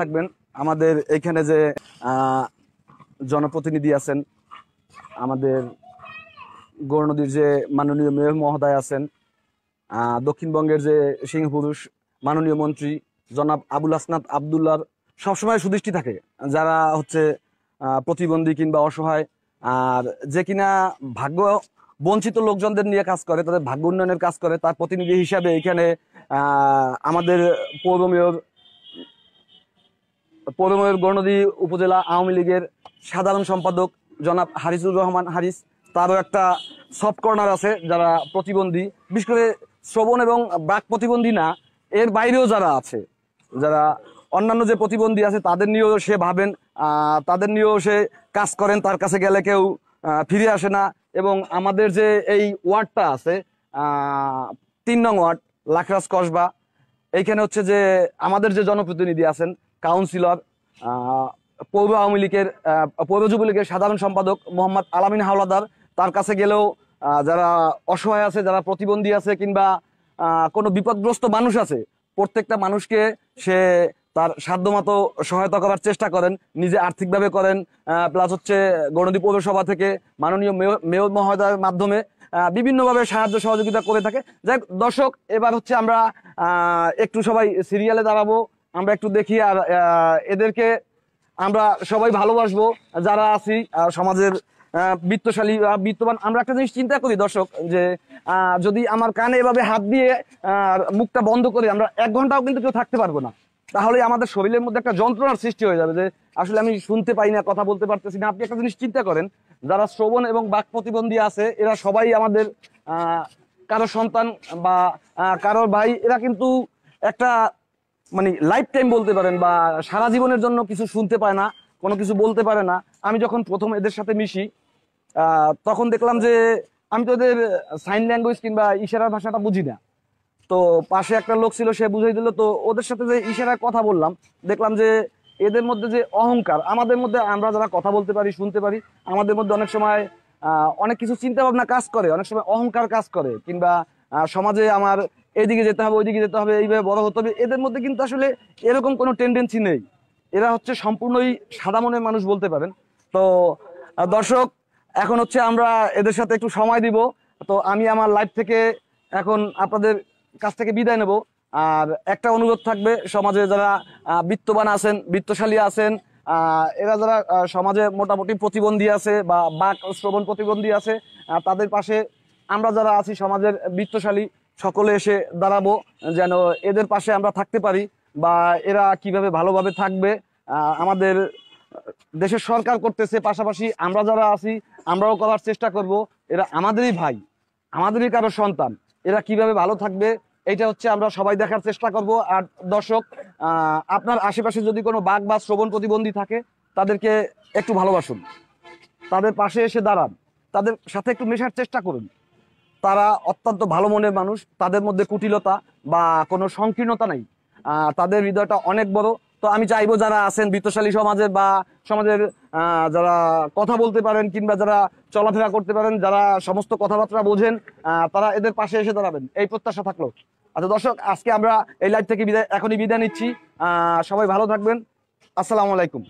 থাকবেন আমাদের এখানে যে জনপ্রতিনিধি আছেন আমাদের গৌরনদীর যে মাননীয় মেয়র মহোদয় আছেন দক্ষিণবঙ্গের যে সিংহপুরুষ মাননীয় মন্ত্রী জনাব আবুল হাসনাত আবদুল্লার সবসময় সুদৃষ্টি থাকে যারা হচ্ছে প্রতিবন্ধী কিংবা অসহায় আর যে কিনা ভাগ্য বঞ্চিত লোকজনদের নিয়ে কাজ করে তাদের ভাগ্য উন্নয়নের কাজ করে তার প্রতিনিধি হিসাবে এখানে আমাদের পৌর মেয়র পদময়ের গণদী উপজেলা আওয়ামী লীগের সাধারণ সম্পাদক জনাব হারিসুর রহমান হারিস তারও একটা সফট কর্নার আছে যারা প্রতিবন্ধী বিশেষ করে শ্রবণ এবং বাক প্রতিবন্ধী না এর বাইরেও যারা আছে যারা অন্যান্য যে প্রতিবন্ধী আছে তাদের নিয়েও সে ভাবেন তাদের নিয়েও সে কাজ করেন তার কাছে গেলে কেউ ফিরে আসে না এবং আমাদের যে এই ওয়ার্ডটা আছে তিন নং ওয়ার্ড লাখরাজ কসবা এইখানে হচ্ছে যে আমাদের যে জনপ্রতিনিধি আছেন কাউন্সিলর পৌর আওয়ামী লীগের পৌর যুবলীগের সাধারণ সম্পাদক মোহাম্মদ আলামিন হাওলাদার তার কাছে গেলেও যারা অসহায় আছে যারা প্রতিবন্ধী আছে কিংবা কোনো বিপদগ্রস্ত মানুষ আছে প্রত্যেকটা মানুষকে সে তার সাধ্যমতো সহায়তা করার চেষ্টা করেন নিজে আর্থিকভাবে করেন প্লাস হচ্ছে গণদী পৌরসভা থেকে মাননীয় মেয়র মহোদয়ের মাধ্যমে বিভিন্নভাবে সাহায্য সহযোগিতা করে থাকে যাই দর্শক এবার হচ্ছে আমরা একটু সবাই সিরিয়ালে দাঁড়াবো আমরা একটু দেখি আর এদেরকে আমরা সবাই ভালোবাসবো যারা আছি সমাজের বৃত্তশালী বা বৃত্তবান আমরা একটা জিনিস চিন্তা করি দর্শক যে যদি আমার কানে এভাবে হাত দিয়ে মুখটা বন্ধ করি আমরা এক ঘন্টাও কিন্তু কেউ থাকতে পারবো না তাহলে আমাদের শরীরের মধ্যে একটা যন্ত্রণার সৃষ্টি হয়ে যাবে যে আসলে আমি শুনতে পাই না কথা বলতে পারতেছি না আপনি একটা জিনিস চিন্তা করেন যারা শ্রবণ এবং বাক প্রতিবন্ধী আছে এরা সবাই আমাদের কারো সন্তান বা কারো ভাই এরা কিন্তু একটা মানে লাইফ টাইম বলতে পারেন বা সারা জীবনের জন্য কিছু শুনতে পায় না কোনো কিছু বলতে পারে না আমি যখন প্রথম এদের সাথে মিশি তখন দেখলাম যে আমি তো এদের সাইন ল্যাঙ্গুয়েজ কিংবা ইশারা ভাষাটা বুঝি না তো পাশে একটা লোক ছিল সে বুঝাই দিল তো ওদের সাথে যে ইশারায় কথা বললাম দেখলাম যে এদের মধ্যে যে অহংকার আমাদের মধ্যে আমরা যারা কথা বলতে পারি শুনতে পারি আমাদের মধ্যে অনেক সময় অনেক কিছু চিন্তা ভাবনা কাজ করে অনেক সময় অহংকার কাজ করে কিংবা সমাজে আমার এদিকে যেতে হবে ওইদিকে যেতে হবে এইভাবে বড় হতে হবে এদের মধ্যে কিন্তু আসলে এরকম কোনো টেন্ডেন্সি নেই এরা হচ্ছে সম্পূর্ণই সাদা মনের মানুষ বলতে পারেন তো দর্শক এখন হচ্ছে আমরা এদের সাথে একটু সময় দিব তো আমি আমার লাইফ থেকে এখন আপনাদের কাছ থেকে বিদায় নেব আর একটা অনুরোধ থাকবে সমাজে যারা বিত্তবান আছেন বিত্তশালী আছেন এরা যারা সমাজে মোটামুটি প্রতিবন্ধী আছে বা বাক শ্রবণ প্রতিবন্ধী আছে তাদের পাশে আমরা যারা আছি সমাজের বিত্তশালী সকলে এসে দাঁড়াবো যেন এদের পাশে আমরা থাকতে পারি বা এরা কিভাবে ভালোভাবে থাকবে আমাদের দেশের সরকার করতেছে পাশাপাশি আমরা যারা আছি আমরাও করার চেষ্টা করব এরা আমাদেরই ভাই আমাদেরই কারো সন্তান এরা কিভাবে ভালো থাকবে এটা হচ্ছে আমরা সবাই দেখার চেষ্টা করব আর দর্শক আপনার আশেপাশে যদি কোনো বাঘ বা শ্রবণ প্রতিবন্ধী থাকে তাদেরকে একটু ভালোবাসুন তাদের পাশে এসে দাঁড়ান তাদের সাথে একটু মেশার চেষ্টা করুন তারা অত্যন্ত ভালো মনের মানুষ তাদের মধ্যে কুটিলতা বা কোনো সংকীর্ণতা নাই তাদের হৃদয়টা অনেক বড় তো আমি চাইবো যারা আছেন বৃত্তশালী সমাজের বা সমাজের যারা কথা বলতে পারেন কিংবা যারা চলাফেরা করতে পারেন যারা সমস্ত কথাবার্তা বোঝেন তারা এদের পাশে এসে দাঁড়াবেন এই প্রত্যাশা থাকলো আচ্ছা দর্শক আজকে আমরা এই লাইভ থেকে বিদায় এখনই বিদায় নিচ্ছি সবাই ভালো থাকবেন আসসালামু আলাইকুম